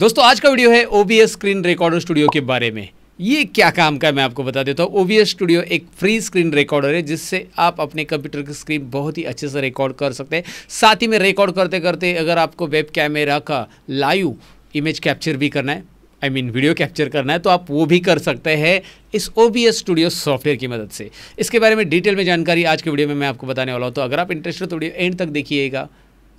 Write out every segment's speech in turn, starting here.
दोस्तों आज का वीडियो है ओ स्क्रीन रिकॉर्डर स्टूडियो के बारे में ये क्या काम का है मैं आपको बता देता हूँ ओ स्टूडियो एक फ्री स्क्रीन रिकॉर्डर है जिससे आप अपने कंप्यूटर की स्क्रीन बहुत ही अच्छे से रिकॉर्ड कर सकते हैं साथ ही में रिकॉर्ड करते करते अगर आपको वेब कैमरा का लाइव इमेज कैप्चर भी करना है I I mean mean, video capture करना है तो आप वो भी कर सकते हैं इस ओ स्टूडियो सॉफ्टवेयर की मदद से इसके बारे में डिटेल में जानकारी आज के वीडियो में मैं आपको बताने वाला हूँ तो अगर आप इंटरेस्टेड तो वीडियो एंड तक देखिएगा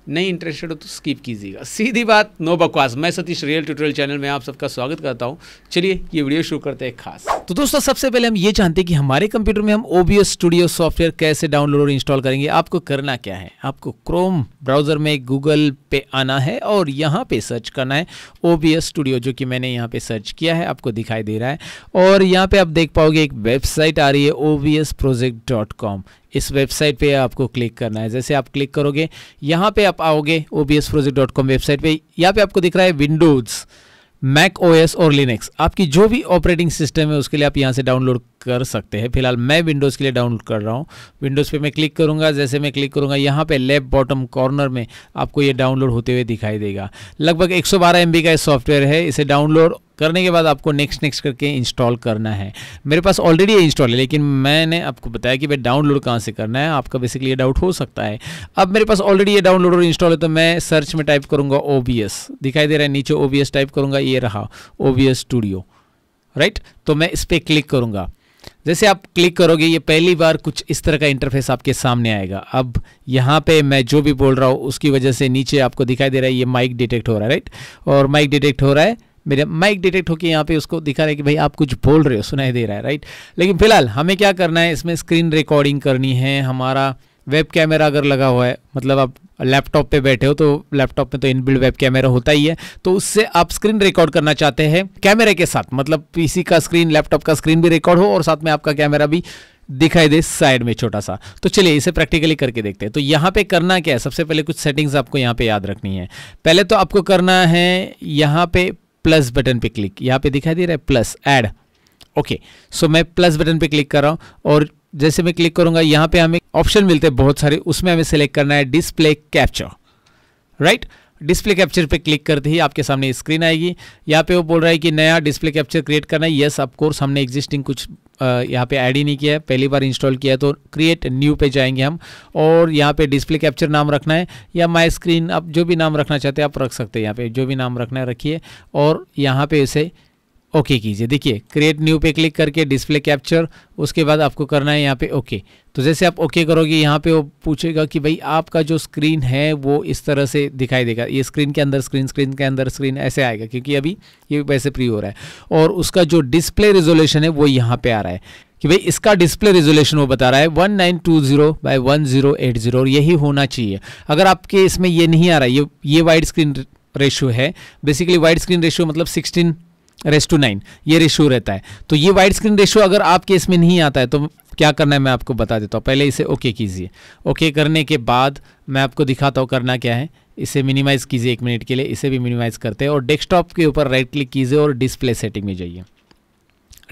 नहीं इंटरेस्टेड हो तो स्किप कीजिएगा सीधी बात नो बकवास मैं सतीश रियल ट्यूटोरियल चैनल में आप सबका स्वागत करता हूं चलिए ये वीडियो शुरू करते हैं खास तो दोस्तों सबसे पहले हम ये जानते हैं कि हमारे कंप्यूटर में हम ओबीएस स्टूडियो सॉफ्टवेयर कैसे डाउनलोड और इंस्टॉल करेंगे आपको करना क्या है आपको क्रोम ब्राउजर में गूगल पे आना है और यहाँ पे सर्च करना है ओबीएस स्टूडियो जो कि मैंने यहाँ पे सर्च किया है आपको दिखाई दे रहा है और यहाँ पे आप देख पाओगे एक वेबसाइट आ रही है ओ इस वेबसाइट पे आपको क्लिक करना है जैसे आप क्लिक करोगे यहाँ पे आप आओगे O B S project dot com website पे यहाँ पे आपको दिख रहा है विंडोज़ मैक ओएस और लिनक्स आपकी जो भी ऑपरेटिंग सिस्टम है उसके लिए आप यहाँ से डाउनलोड कर सकते हैं फिलहाल मैं विंडोज़ के लिए डाउनलोड कर रहा हूँ विंडोज़ पे मैं क्लिक करूँगा जैसे मैं क्लिक करूँगा यहाँ पे लेफ्ट बॉटम कॉर्नर में आपको ये डाउनलोड होते हुए दिखाई देगा लगभग 112 सौ का ये सॉफ्टवेयर है इसे डाउनलोड करने के बाद आपको नेक्स्ट नेक्स्ट करके इंस्टॉल करना है मेरे पास ऑलरेडी ये इंस्टॉल है लेकिन मैंने आपको बताया कि भाई डाउनलोड कहाँ से करना है आपका बेसिकली ये डाउट हो सकता है अब मेरे पास ऑलरेडी ये डाउनलोड और इंस्टॉल है तो मैं सर्च में टाइप करूँगा ओ दिखाई दे रहा है नीचे ओ टाइप करूँगा ये रहा ओ स्टूडियो राइट तो मैं इस पर क्लिक करूँगा जैसे आप क्लिक करोगे ये पहली बार कुछ इस तरह का इंटरफेस आपके सामने आएगा अब यहाँ पे मैं जो भी बोल रहा हूँ उसकी वजह से नीचे आपको दिखाई दे रहा है ये माइक डिटेक्ट हो रहा है राइट और माइक डिटेक्ट हो रहा है मेरे माइक डिटेक्ट होकर यहाँ पे उसको दिखा रहा है कि भाई आप कुछ बोल रहे हो सुनाई दे रहा है राइट लेकिन फिलहाल हमें क्या करना है इसमें स्क्रीन रिकॉर्डिंग करनी है हमारा वेब कैमरा अगर लगा हुआ है मतलब आप लैपटॉप पे बैठे हो तो लैपटॉप में तो इनबिल्ड वेब कैमरा होता ही है तो उससे आप स्क्रीन रिकॉर्ड करना चाहते हैं कैमरे के साथ मतलब पीसी का स्क्रीन लैपटॉप का स्क्रीन भी रिकॉर्ड हो और साथ में आपका कैमरा भी दिखाई दे साइड में छोटा सा तो चलिए इसे प्रैक्टिकली करके देखते हैं तो यहाँ पे करना क्या है सबसे पहले कुछ सेटिंग्स आपको यहाँ पे याद रखनी है पहले तो आपको करना है यहाँ पे प्लस बटन पे क्लिक यहाँ पे दिखाई दे रहा है प्लस ऐड ओके सो मैं प्लस बटन पे क्लिक कर रहा हूँ और जैसे मैं क्लिक करूंगा यहाँ पे हमें ऑप्शन मिलते हैं बहुत सारे उसमें हमें सेलेक्ट करना है display capture right display capture पे क्लिक करते ही आपके सामने स्क्रीन आएगी यहाँ पे वो बोल रहा है कि नया डिस्प्ले कैप्चर क्रिएट करना है येस ऑफकोर्स हमने एग्जिस्टिंग कुछ यहाँ पे ऐड ही नहीं किया है पहली बार इंस्टॉल किया है तो क्रिएट न्यू पे जाएंगे हम और यहाँ पे डिस्प्ले कैप्चर नाम रखना है या माई स्क्रीन आप जो भी नाम रखना चाहते हैं आप रख सकते हैं यहाँ पे जो भी नाम रखना है रखिए और यहाँ पे इसे ओके okay कीजिए देखिए क्रिएट न्यू पे क्लिक करके डिस्प्ले कैप्चर उसके बाद आपको करना है यहाँ पे ओके okay. तो जैसे आप ओके okay करोगे यहाँ पे वो पूछेगा कि भाई आपका जो स्क्रीन है वो इस तरह से दिखाई देगा ये स्क्रीन के अंदर स्क्रीन स्क्रीन के अंदर स्क्रीन ऐसे आएगा क्योंकि अभी ये वैसे प्री हो रहा है और उसका जो डिस्प्ले रिजोल्यूशन है वो यहाँ पर आ रहा है कि भाई इसका डिस्प्ले रिजोल्यूशन वो बता रहा है 1920 nine two zero by one zero eight zero और यही होना चाहिए अगर आपके इसमें ये नहीं आ रहा है ये ये वाइड स्क्रीन रेशियो है बेसिकली वाइड स्क्रीन रेशियो मतलब 16 रेस टू नाइन ये रेशियो रहता है तो ये वाइड स्क्रीन रेशियो अगर आपके इसमें नहीं आता है तो क्या करना है मैं आपको बता देता हूँ पहले इसे ओके कीजिए ओके करने के बाद मैं आपको दिखाता हूँ करना क्या है इसे मिनिमाइज़ कीजिए एक मिनट के लिए इसे भी मिनिमाइज़ करते हैं और डेस्कटॉप के ऊपर राइट क्लिक कीजिए और डिस्प्ले सेटिंग में जाइए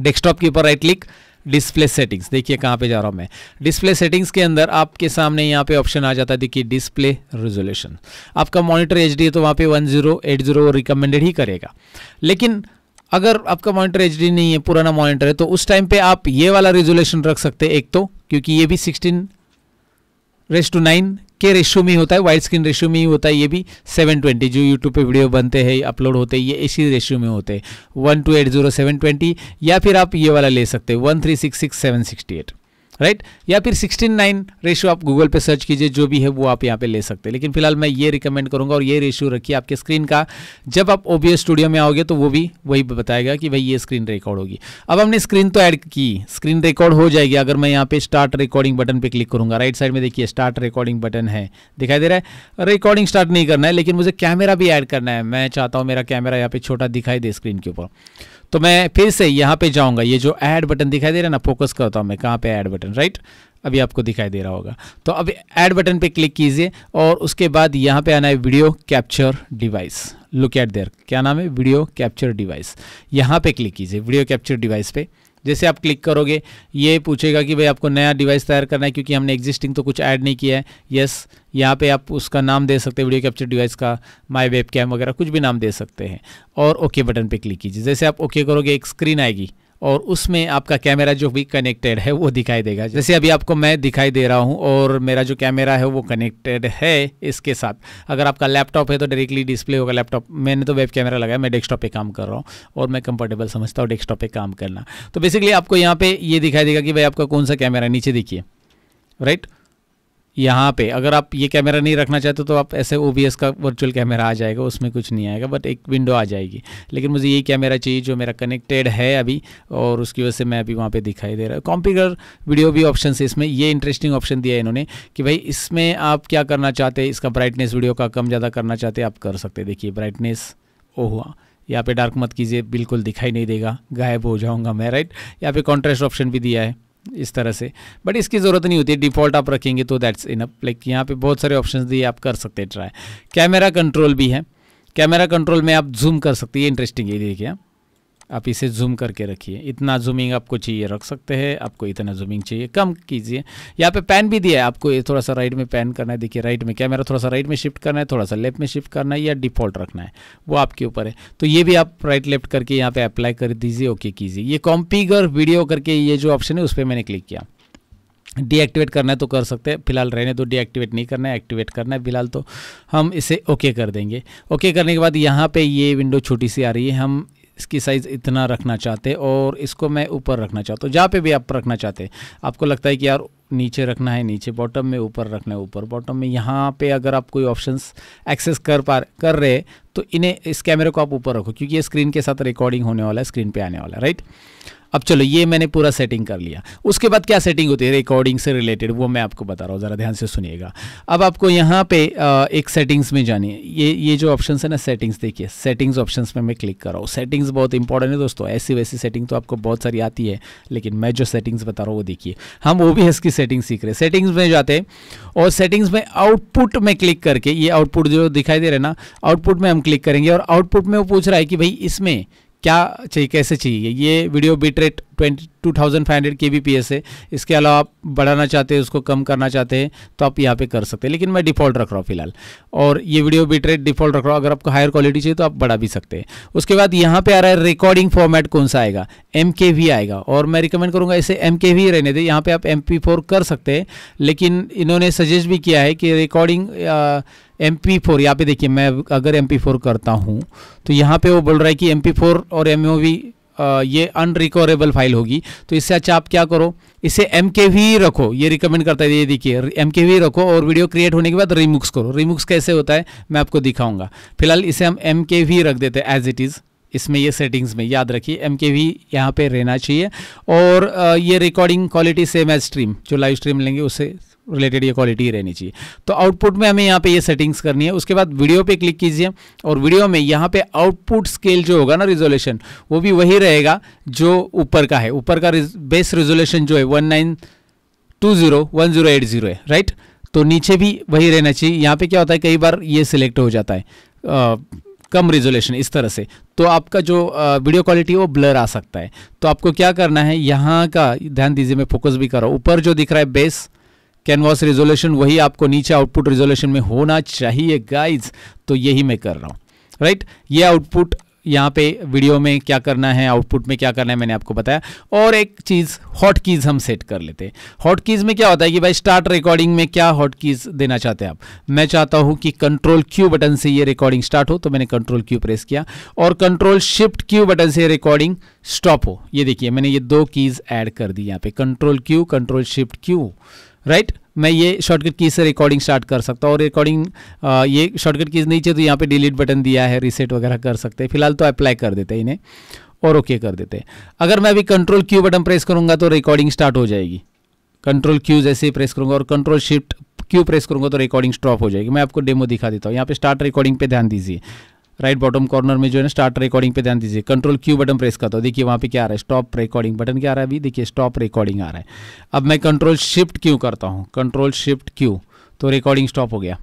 डेस्कटॉप के ऊपर राइट क्लिक डिस्प्ले सेटिंग्स देखिए कहाँ पे जा रहा हूँ मैं डिस्प्ले सेटिंग्स के अंदर आपके सामने यहाँ पे ऑप्शन आ जाता है देखिए डिस्प्ले रेजोल्यूशन आपका मॉनिटर एच है तो वहाँ पे 1080 जीरो रिकमेंडेड ही करेगा लेकिन अगर आपका मॉनिटर एच नहीं है पुराना मॉनिटर है तो उस टाइम पे आप ये वाला रेजोल्यूशन रख सकते हैं एक तो क्योंकि ये भी सिक्सटीन रेस टू नाइन के रेशियो में होता है वाइड स्क्रीन रेशियो में ही होता है ये भी 720 जो यूट्यूब पे वीडियो बनते हैं अपलोड होते हैं ये इसी रेशियो में होते हैं one two eight zero seven twenty या फिर आप ये वाला ले सकते हैं one three six six seven sixty eight right या फिर सिक्सटीन नाइन रेशियो आप गूगल पे सर्च कीजिए जो भी है वो आप यहाँ पे ले सकते हैं लेकिन फिलहाल मैं ये रिकमेंड करूँगा और ये रेशियो रखिए आपके स्क्रीन का जब आप ओ स्टूडियो में आओगे तो वो भी वही बताएगा कि भाई ये स्क्रीन रिकॉर्ड होगी अब हमने स्क्रीन तो ऐड की स्क्रीन रिकॉर्ड हो जाएगी अगर मैं यहाँ पे स्टार्ट रिकॉर्डिंग बटन पर क्लिक करूँगा राइट साइड में देखिए स्टार्ट रिकॉर्डिंग बटन है दिखाई दे रहा है रिकॉर्डिंग स्टार्ट नहीं करना है लेकिन मुझे कैमरा भी ऐड करना है मैं चाहता हूँ मेरा कैमरा यहाँ पे छोटा दिखाई दे स्क्रीन के ऊपर तो मैं फिर से यहाँ पे जाऊँगा ये जो ऐड बटन दिखाई दे रहा है ना फोकस करता हूँ मैं कहाँ पे ऐड बटन राइट अभी आपको दिखाई दे रहा होगा तो अब ऐड बटन पे क्लिक कीजिए और उसके बाद यहाँ पे आना है video capture device look at there क्या नाम है वीडियो कैप्चर डिवाइस यहाँ पे क्लिक कीजिए वीडियो कैप्चर डिवाइस पे जैसे आप क्लिक करोगे ये पूछेगा कि भाई आपको नया डिवाइस तैयार करना है क्योंकि हमने एग्जिस्टिंग तो कुछ ऐड नहीं किया है यस यहाँ पे आप उसका नाम दे सकते हैं वीडियो कैप्चर डिवाइस का माई वेब कैम वगैरह कुछ भी नाम दे सकते हैं और ओके बटन पे क्लिक कीजिए जैसे आप ओके करोगे एक स्क्रीन आएगी और उसमें आपका कैमरा जो भी कनेक्टेड है वो दिखाई देगा जैसे अभी आपको मैं दिखाई दे रहा हूँ और मेरा जो कैमरा है वो कनेक्टेड है इसके साथ अगर आपका लैपटॉप है तो डायरेक्टली डिस्प्ले होगा लैपटॉप मैंने तो वेब कैमरा लगाया मैं डेस्कटॉप पे काम कर रहा हूँ और मैं कंफर्टेबल समझता हूँ डेस्कटॉप पे काम करना तो बेसिकली आपको यहाँ पे ये दिखाई देगा कि भाई आपका कौन सा कैमरा नीचे देखिए राइट right? यहाँ पे अगर आप ये कैमरा नहीं रखना चाहते तो आप ऐसे ओ का वर्चुअल कैमरा आ जाएगा उसमें कुछ नहीं आएगा बट एक विंडो आ जाएगी लेकिन मुझे ये कैमरा चाहिए जो मेरा कनेक्टेड है अभी और उसकी वजह से मैं अभी वहाँ पे दिखाई दे रहा है कॉम्पिगर वीडियो भी ऑप्शन है इसमें ये इंटरेस्टिंग ऑप्शन दिया है इन्होंने कि भाई इसमें आप क्या करना चाहते इसका ब्राइटनेस वीडियो का कम ज़्यादा करना चाहते आप कर सकते देखिए ब्राइटनेस ओ हुआ यहाँ पर डार्क मत कीजिए बिल्कुल दिखाई नहीं देगा गायब हो जाऊँगा मैं राइट यहाँ पर कॉन्ट्रेस्ट ऑप्शन भी दिया है इस तरह से बट इसकी ज़रूरत नहीं होती है डिफ़ॉल्ट आप रखेंगे तो दैट्स अप लाइक यहाँ पे बहुत सारे ऑप्शंस दिए आप कर सकते हैं ट्राई कैमरा कंट्रोल भी है कैमरा कंट्रोल में आप जूम कर सकते हैं इंटरेस्टिंग ये देखिए आप इसे जूम करके रखिए इतना जूमिंग आपको चाहिए रख सकते हैं आपको इतना जूमिंग चाहिए कम कीजिए यहाँ पे पैन भी दिया है आपको ये थोड़ा सा राइट में पैन करना है देखिए राइट में क्या मेरा थोड़ा सा राइट में शिफ्ट करना है थोड़ा सा लेफ्ट में शिफ्ट करना है या डिफॉल्ट रखना है वो आपके ऊपर है तो ये भी आप राइट लेफ्ट करके यहाँ पर अप्लाई कर दीजिए ओके कीजिए ये कॉम्पीगर वीडियो करके ये जो ऑप्शन है उस पर मैंने क्लिक किया डीएक्टिवेट करना है तो कर सकते हैं फिलहाल रहने तो डीएक्टिवेट नहीं करना है एक्टिवेट करना है फिलहाल तो हम इसे ओके कर देंगे ओके करने के बाद यहाँ पे ये विंडो छोटी सी आ रही है हम इसकी साइज़ इतना रखना चाहते और इसको मैं ऊपर रखना चाहता हूँ जहाँ पे भी आप रखना चाहते आपको लगता है कि यार नीचे रखना है नीचे बॉटम में ऊपर रखना है ऊपर बॉटम में यहाँ पे अगर आप कोई ऑप्शंस एक्सेस कर पा कर रहे तो इन्हें इस कैमरे को आप ऊपर रखो क्योंकि ये स्क्रीन के साथ रिकॉर्डिंग होने वाला है स्क्रीन पर आने वाला है राइट अब चलो ये मैंने पूरा सेटिंग कर लिया उसके बाद क्या सेटिंग होती है रिकॉर्डिंग से रिलेटेड वो मैं आपको बता रहा हूँ ज़रा ध्यान से सुनिएगा अब आपको यहाँ पे एक सेटिंग्स में जानी है ये ये जो ऑप्शन है ना सेटिंग्स देखिए सेटिंग्स ऑप्शन में मैं क्लिक कर रहा हूँ सेटिंग्स बहुत इंपॉर्टेंट है दोस्तों ऐसी वैसी सेटिंग तो आपको बहुत सारी आती है लेकिन मैं जो सेटिंग्स बता रहा हूँ वो देखिए हम वो भी इसकी सेटिंग सीख रहे हैं सेटिंग्स में जाते हैं और सेटिंग्स में आउटपुट में क्लिक करके ये आउटपुट जो दिखाई दे रहे ना आउटपुट में हम क्लिक करेंगे और आउटपुट में वो पूछ रहा है कि भाई इसमें क्या चाहिए कैसे चाहिए ये video bit rate twenty two thousand five hundred K B P S है इसके अलावा आप बढ़ाना चाहते हैं उसको कम करना चाहते हैं तो आप यहाँ पे कर सकते हैं लेकिन मैं डिफ़ॉल्ट रख रहा हूँ फिलहाल और ये वीडियो बिट रेट डिफ़ॉल्ट रख रहा हूँ अगर आपको हायर क्वालिटी चाहिए तो आप बढ़ा भी सकते हैं उसके बाद यहाँ पे आ रहा है रिकॉर्डिंग फॉर्मेट कौन सा आएगा एम के आएगा और मैं रिकमेंड करूँगा इसे एम के रहने दें यहाँ पर आप एम पी फोर कर सकते हैं लेकिन इन्होंने सजेस्ट भी किया है कि रिकॉर्डिंग एम पी फोर यहाँ पे देखिए मैं अगर एम पी फोर करता हूँ तो यहाँ पे वो बोल रहा है कि एम पी फोर और एम ओ वी ये अनरिकवरेबल फाइल होगी तो इससे अच्छा आप क्या करो इसे एम के वी रखो ये रिकमेंड करता है ये देखिए एम के वी रखो और वीडियो क्रिएट होने के बाद रिमुक्स करो रिमुक्स कैसे होता है मैं आपको दिखाऊंगा फिलहाल इसे हम एम के वी रख देते हैं एज इट इज़ इसमें ये सेटिंग्स में याद रखिए एम के वी यहाँ पर रहना चाहिए और ये recording quality same as stream जो लाइव स्ट्रीम लेंगे उसे रिलेटेड ये क्वालिटी ही रहनी चाहिए तो आउटपुट में हमें यहाँ पे ये सेटिंग्स करनी है उसके बाद वीडियो पे क्लिक कीजिए और वीडियो में यहाँ पे आउटपुट स्केल जो होगा ना रिजोल्यूशन वो भी वही रहेगा जो ऊपर का है ऊपर का बेस रिजोल्यूशन जो है one nine two zero one zero eight zero है राइट तो नीचे भी वही रहना चाहिए यहाँ पे क्या होता है कई बार ये सिलेक्ट हो जाता है आ, कम रिजोल्यूशन इस तरह से तो आपका जो वीडियो क्वालिटी वो ब्लर आ सकता है तो आपको क्या करना है यहाँ का ध्यान दीजिए मैं फोकस भी कर रहा हूँ ऊपर जो दिख रहा है बेस कैनवास रिजोल्यूशन वही आपको नीचे आउटपुट रिजोल्यूशन में होना चाहिए गाइज तो यही मैं कर रहा हूँ राइट ये आउटपुट यहाँ पे वीडियो में क्या करना है आउटपुट में क्या करना है मैंने आपको बताया और एक चीज़ हॉट कीज़ हम सेट कर लेते हैं हॉट कीज़ में क्या होता है कि भाई स्टार्ट रिकॉर्डिंग में क्या हॉट कीज़ देना चाहते हैं आप मैं चाहता हूँ कि कंट्रोल क्यू बटन से ये रिकॉर्डिंग स्टार्ट हो तो मैंने कंट्रोल क्यू प्रेस किया और कंट्रोल शिफ्ट क्यू बटन से रिकॉर्डिंग स्टॉप हो ये देखिए मैंने ये दो कीज़ ऐड कर दी यहाँ पे control Q control shift Q right मैं ये शॉर्टकट की से रिकॉर्डिंग स्टार्ट कर सकता हूँ और रिकॉर्डिंग ये शॉर्टकट कीज नहीं चाहिए तो यहाँ पे डिलीट बटन दिया है रीसेट वगैरह कर सकते हैं फिलहाल तो अप्लाई कर देते हैं इन्हें और ओके okay कर देते हैं अगर मैं अभी कंट्रोल क्यू बटन प्रेस करूँगा तो रिकॉर्डिंग स्टार्ट हो जाएगी कंट्रोल क्यू जैसे ही प्रेस करूँगा और कंट्रोल शिफ्ट क्यू प्रेस करूँगा तो रिकॉर्डिंग स्टॉप हो जाएगी मैं आपको डेमो दिखा देता हूँ यहाँ पे स्टार्ट रिकॉर्डिंग पे ध्यान दीजिए राइट बॉटम कॉर्नर में जो है स्टार्ट रिकॉर्डिंग पे ध्यान दीजिए कंट्रोल क्यू बटन प्रेस करता हूँ देखिए वहाँ पे क्या आ रहा है स्टॉप रिकॉर्डिंग बटन क्या आ रहा है अभी देखिए स्टॉप रिकॉर्डिंग आ रहा है अब मैं कंट्रोल शिफ्ट क्यू करता हूँ कंट्रोल शिफ्ट क्यू तो रिकॉर्डिंग स्टॉप हो गया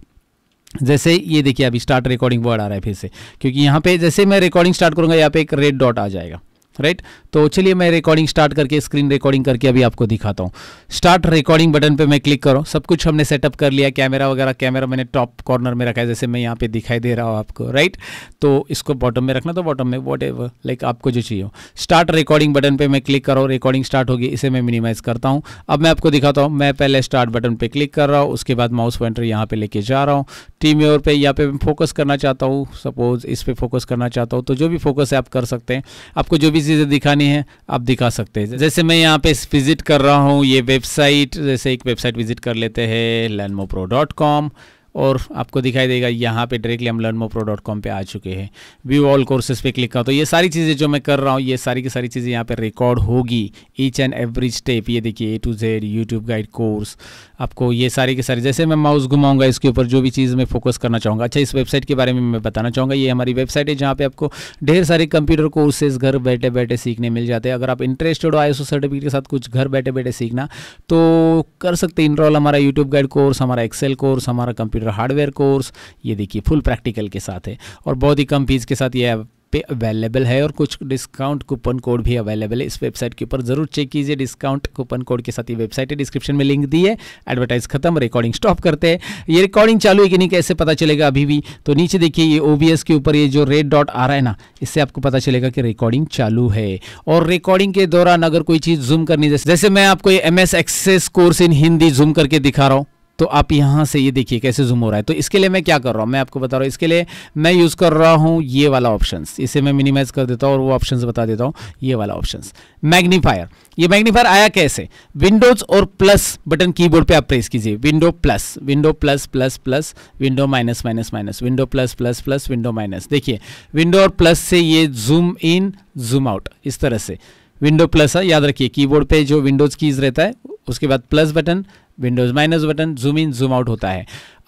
जैसे ये देखिए अभी स्टार्ट रिकॉर्डिंग वर्ड आ रहा है फिर से क्योंकि यहाँ पे जैसे मैं रिकॉर्डिंग स्टार्ट करूँगा यहाँ पे एक रेड डॉट आ जाएगा राइट तो चलिए मैं रिकॉर्डिंग स्टार्ट करके स्क्रीन रिकॉर्डिंग करके अभी आपको दिखाता हूँ स्टार्ट रिकॉर्डिंग बटन पे मैं क्लिक करूँ सब कुछ हमने सेटअप कर लिया कैमरा वगैरह कैमरा मैंने टॉप कॉर्नर में रखा है जैसे मैं यहाँ पे दिखाई दे रहा हूँ आपको राइट तो इसको बॉटम में रखना तो बॉटम में वॉट लाइक आपको जो चाहिए स्टार्ट रिकॉर्डिंग बटन पर मैं क्लिक करो रिकॉर्डिंग स्टार्ट होगी इसे मैं मिनिमाइज करता हूँ अब मैं आपको दिखाता हूँ मैं पहले स्टार्ट बटन पर क्लिक कर रहा हूँ उसके बाद माउस पॉइंटर यहाँ पर लेके जा रहा हूँ टीम ओर पर यहाँ पे फोकस करना चाहता हूँ सपोज इस पर फोकस करना चाहता हूँ तो जो भी फोकस है आप कर सकते हैं आपको जो भी चीज़ें दिखानी हैं आप दिखा सकते हैं जैसे मैं यहाँ पे विजिट कर रहा हूँ ये वेबसाइट जैसे एक वेबसाइट विजिट कर लेते हैं लैनमो डॉट कॉम और आपको दिखाई देगा यहाँ पे डायरेक्टली हम लर्न प्रो डॉट कॉम पर आ चुके हैं व्यू ऑल कोर्सेज पे क्लिक करो तो ये सारी चीज़ें जो मैं कर रहा हूँ ये सारी की सारी चीज़ें यहाँ पे रिकॉर्ड होगी ईच एंड एवरी स्टेप ये देखिए A to Z YouTube guide course आपको ये सारी की सारी जैसे मैं माउस घुमाऊंगा इसके ऊपर जो भी चीज़ मैं फोकस करना चाहूँगा अच्छा इस वेबसाइट के बारे में मैं बताना चाहूँगा ये हमारी वेबसाइट है जहाँ पे आपको ढेर सारे कंप्यूटर कोर्सेज घर बैठे बैठे सीखने मिल जाते हैं अगर आप इंटरेस्टेड हो आई सर्टिफिकेट के साथ कुछ घर बैठे बैठे सीखना तो कर सकते हैं इनरोल हमारा यूट्यूब गाइड कोर्स हमारा एक्सेल कोर्स हमारा कंप्यूटर कंप्यूटर हार्डवेयर कोर्स ये देखिए फुल प्रैक्टिकल के साथ है और बहुत ही कम फीस के साथ ये पे अवेलेबल है और कुछ डिस्काउंट कूपन कोड भी अवेलेबल है इस वेबसाइट के ऊपर जरूर चेक कीजिए डिस्काउंट कूपन कोड के साथ ये वेबसाइट है डिस्क्रिप्शन में लिंक दी है एडवर्टाइज खत्म रिकॉर्डिंग स्टॉप करते हैं ये रिकॉर्डिंग चालू है कि नहीं कैसे पता चलेगा अभी भी तो नीचे देखिए ये ओ के ऊपर ये जो रेड डॉट आ रहा है ना इससे आपको पता चलेगा कि रिकॉर्डिंग चालू है और रिकॉर्डिंग के दौरान अगर कोई चीज़ जूम करनी जैसे मैं आपको ये M Access course in Hindi zoom करके दिखा रहा हूँ तो आप यहां से ये देखिए कैसे जूम हो रहा है तो इसके लिए मैं क्या कर रहा हूं मैं आपको बता रहा हूं इसके लिए मैं यूज़ कर रहा हूं ये वाला ऑप्शन इसे मैं मिनिमाइज कर देता हूँ और वो ऑप्शन बता देता हूँ ये वाला ऑप्शन मैग्नीफायर ये मैग्नीफायर आया कैसे विंडोज और प्लस बटन कीबोर्ड पे आप प्रेस कीजिए window plus window plus plus plus window minus minus minus window plus plus plus window minus देखिए विंडो और प्लस से ये जूम इन जूम आउट इस तरह से विंडो प्लस है याद रखिए कीबोर्ड पे जो विंडोज कीज रहता है उसके बाद plus button Windows minus button zoom in zoom out होता है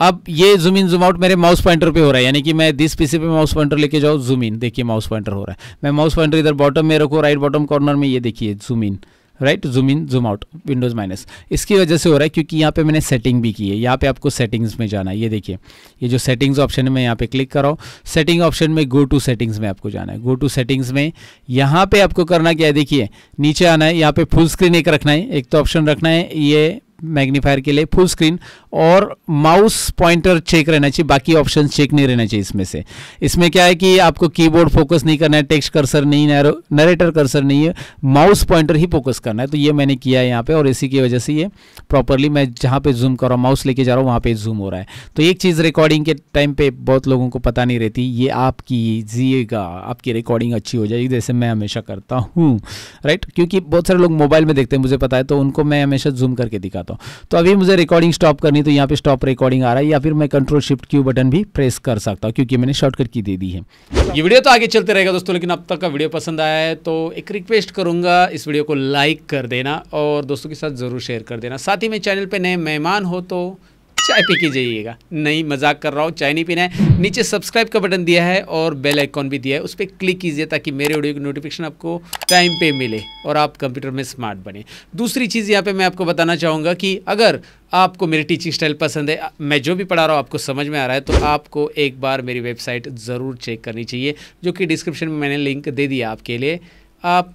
अब ये जूम इन जूम आउट मेरे माउस पॉइंटर पे हो रहा है यानी कि मैं दिस पीसी पे माउस पॉइंटर लेके जाऊँ जूम इन देखिए माउस पॉइंटर हो रहा है मैं माउस पॉइंटर इधर बॉटम में रखो राइट बॉटम कॉर्नर में ये देखिए zoom in right zoom in zoom out Windows minus इसकी वजह से हो रहा है क्योंकि यहाँ पे मैंने सेटिंग भी की है यहाँ पे आपको सेटिंग्स में जाना है ये देखिए ये जो सेटिंग्स ऑप्शन है मैं यहाँ पे क्लिक कर रहा हूँ सेटिंग ऑप्शन में गो टू सेटिंग्स में आपको जाना है गो टू सेटिंग्स में यहाँ पे आपको करना क्या है देखिए नीचे आना है यहाँ पे फुल स्क्रीन एक रखना है एक तो ऑप्शन रखना है ये मैग्नीफायर के लिए फुल स्क्रीन और माउस पॉइंटर चेक रहना चाहिए बाकी ऑप्शन चेक नहीं रहना चाहिए इसमें से इसमें क्या है कि आपको कीबोर्ड फोकस नहीं करना है टेक्स्ट कर्सर नहीं नरेटर कर्सर नहीं है माउस पॉइंटर ही फोकस करना है तो ये मैंने किया है यहाँ पे और इसी की वजह से ये प्रॉपरली मैं जहाँ पे जूम कर रहा हूँ माउस लेके जा रहा हूँ वहाँ पे जूम हो रहा है तो एक चीज़ रिकॉर्डिंग के टाइम पे बहुत लोगों को पता नहीं रहती ये आपकी जिएगा आपकी रिकॉर्डिंग अच्छी हो जाएगी जैसे मैं हमेशा करता हूँ राइट क्योंकि बहुत सारे लोग मोबाइल में देखते हैं मुझे पता है तो उनको मैं हमेशा जूम करके दिखाता चाहता हूँ तो अभी मुझे रिकॉर्डिंग स्टॉप करनी तो यहाँ पे स्टॉप रिकॉर्डिंग आ रहा है या फिर मैं कंट्रोल शिफ्ट क्यू बटन भी प्रेस कर सकता हूँ क्योंकि मैंने शॉर्टकट की दे दी है ये वीडियो तो आगे चलते रहेगा दोस्तों लेकिन अब तक का वीडियो पसंद आया है तो एक रिक्वेस्ट करूंगा इस वीडियो को लाइक कर देना और दोस्तों के साथ ज़रूर शेयर कर देना साथ ही में चैनल पर नए मेहमान हो तो चाय पी के जाइएगा नहीं मजाक कर रहा हूँ चाय नहीं पीना है नीचे सब्सक्राइब का बटन दिया है और बेल आइकॉन भी दिया है उस पर क्लिक कीजिए ताकि मेरे ऑडियो की नोटिफिकेशन आपको टाइम पे मिले और आप कंप्यूटर में स्मार्ट बने दूसरी चीज़ यहाँ पे मैं आपको बताना चाहूँगा कि अगर आपको मेरी टीचिंग स्टाइल पसंद है मैं जो भी पढ़ा रहा हूँ आपको समझ में आ रहा है तो आपको एक बार मेरी वेबसाइट ज़रूर चेक करनी चाहिए जो कि डिस्क्रिप्शन में मैंने लिंक दे दिया आपके लिए आप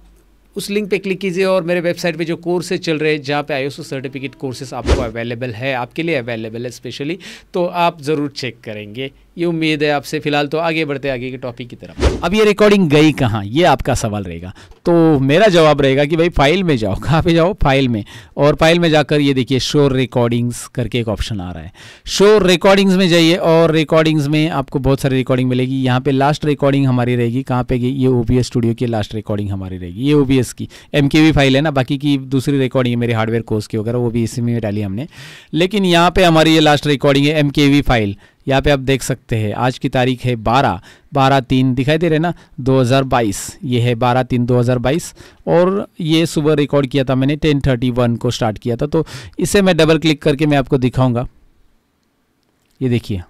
उस लिंक पे क्लिक कीजिए और मेरे वेबसाइट पे जो कोर्सेज चल रहे हैं जहाँ पे आई सर्टिफिकेट कोर्सेज आपको अवेलेबल है आपके लिए अवेलेबल है स्पेशली तो आप ज़रूर चेक करेंगे ये उम्मीद है आपसे फिलहाल तो आगे बढ़ते आगे के टॉपिक की तरफ अब ये रिकॉर्डिंग गई कहाँ ये आपका सवाल रहेगा तो मेरा जवाब रहेगा कि भाई फाइल में जाओ कहाँ पे जाओ फाइल में और फाइल में जाकर ये देखिए शोर रिकॉर्डिंग्स करके एक ऑप्शन आ रहा है शोर रिकॉर्डिंग्स में जाइए और रिकॉर्डिंग्स में आपको बहुत सारी रिकॉर्डिंग मिलेगी यहाँ पे लास्ट रिकॉर्डिंग हमारी रहेगी कहाँ पे गई ये ओ स्टूडियो की लास्ट रिकॉर्डिंग हमारी रहेगी ये ओ की एम फाइल है ना बाकी की दूसरी रिकॉर्डिंग है मेरे हार्डवेयर कोर्स की वगैरह वो भी इसी में डाली हमने लेकिन यहाँ पर हमारी ये लास्ट रिकॉर्डिंग है एम फाइल यहाँ पे आप देख सकते हैं आज की तारीख है 12 12 तीन दिखाई दे रहे ना 2022 ये है बारह तीन 2022 और ये सुबह रिकॉर्ड किया था मैंने 10:31 को स्टार्ट किया था तो इसे मैं डबल क्लिक करके मैं आपको दिखाऊंगा ये देखिए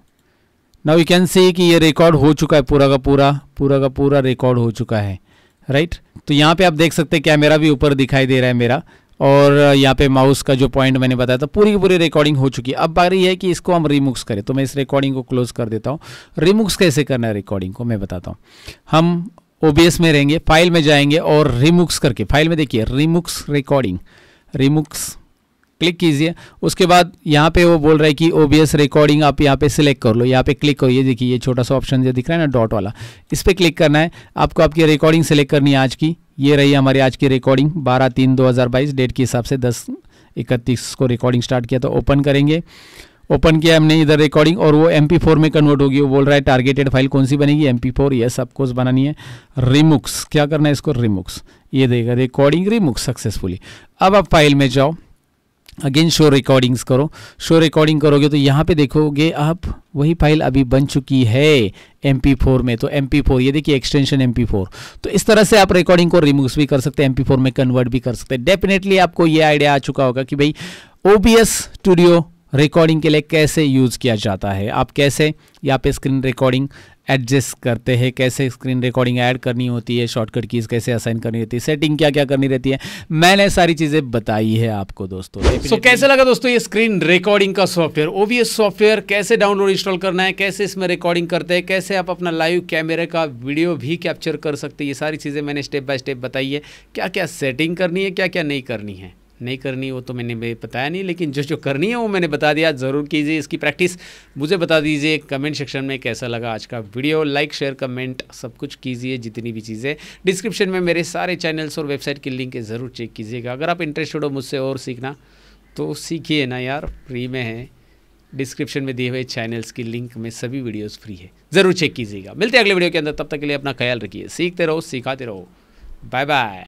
नाउ यू कैन सी कि ये रिकॉर्ड हो चुका है पूरा का पूरा पूरा का पूरा रिकॉर्ड हो चुका है राइट right? तो यहाँ पे आप देख सकते हैं कैमरा भी ऊपर दिखाई दे रहा है मेरा और यहाँ पे माउस का जो पॉइंट मैंने बताया था पूरी की पूरी रिकॉर्डिंग हो चुकी है अब बारी है कि इसको हम रिमूक्स करें तो मैं इस रिकॉर्डिंग को क्लोज कर देता हूँ रिमूक्स कैसे करना है रिकॉर्डिंग को मैं बताता हूँ हम ओ में रहेंगे फाइल में जाएंगे और रिमूक्स करके फाइल में देखिए रिमूक्स रिकॉर्डिंग रिमूक्स क्लिक कीजिए उसके बाद यहाँ पे वो बोल रहा है कि एस रिकॉर्डिंग आप यहाँ पे सिलेक्ट कर लो यहाँ पे क्लिक करो ये देखिए ये छोटा सा ऑप्शन जो दिख रहा है ना डॉट वाला इस पर क्लिक करना है आपको आपकी रिकॉर्डिंग सेलेक्ट करनी है आज की ये रही हमारी आज की रिकॉर्डिंग बारह तीन दो हज़ार बाईस डेट के हिसाब से दस इकतीस को रिकॉर्डिंग स्टार्ट किया तो ओपन करेंगे ओपन किया हमने इधर रिकॉर्डिंग और वो एम फोर में कन्वर्ट होगी वो बोल रहा है टारगेटेड फाइल कौन सी बनेगी एम पी फोर यस आपको बनानी है रिमुक्स क्या करना है इसको रिमुक्स ये देगा रिकॉर्डिंग रिमुक्स सक्सेसफुली अब आप फाइल में जाओ अगेन शो रिकॉर्डिंग्स करो शो रिकॉर्डिंग करोगे तो यहाँ पे देखोगे आप वही फाइल अभी बन चुकी है एम पी फोर में तो एम पी फोर ये देखिए एक्सटेंशन एम पी फोर तो इस तरह से आप रिकॉर्डिंग को रिमूव भी कर सकते हैं एम पी फोर में कन्वर्ट भी कर सकते हैं डेफिनेटली आपको ये आइडिया आ चुका होगा कि भाई O B S studio recording के लिए कैसे यूज़ किया जाता है आप कैसे यहाँ पे स्क्रीन रिकॉर्डिंग एडजस्ट करते हैं कैसे स्क्रीन रिकॉर्डिंग ऐड करनी होती है शॉर्टकट कीज़ कैसे असाइन करनी होती है सेटिंग क्या क्या करनी रहती है मैंने सारी चीज़ें बताई है आपको दोस्तों सो so, कैसे लगा दोस्तों ये स्क्रीन रिकॉर्डिंग का सॉफ्टवेयर ओवीएस सॉफ्टवेयर कैसे डाउनलोड इंस्टॉल करना है कैसे इसमें रिकॉर्डिंग करते हैं कैसे आप अपना लाइव कैमरे का वीडियो भी कैप्चर कर सकते हैं ये सारी चीज़ें मैंने स्टेप बाय स्टेप बताई है क्या क्या सेटिंग करनी है क्या क्या नहीं करनी है नहीं करनी वो तो मैंने बताया नहीं लेकिन जो जो करनी है वो मैंने बता दिया ज़रूर कीजिए इसकी प्रैक्टिस मुझे बता दीजिए कमेंट सेक्शन में कैसा लगा आज का वीडियो लाइक शेयर कमेंट सब कुछ कीजिए जितनी भी चीज़ें डिस्क्रिप्शन में मेरे सारे चैनल्स और वेबसाइट के लिंक ज़रूर चेक कीजिएगा अगर आप इंटरेस्टेड हो मुझसे और सीखना तो सीखिए ना यार फ्री में है डिस्क्रिप्शन में दिए हुए चैनल्स की लिंक में सभी वीडियोज़ फ्री है ज़रूर चेक कीजिएगा मिलते हैं अगले वीडियो के अंदर तब तक के लिए अपना ख्याल रखिए सीखते रहो सिखाते रहो बाय बाय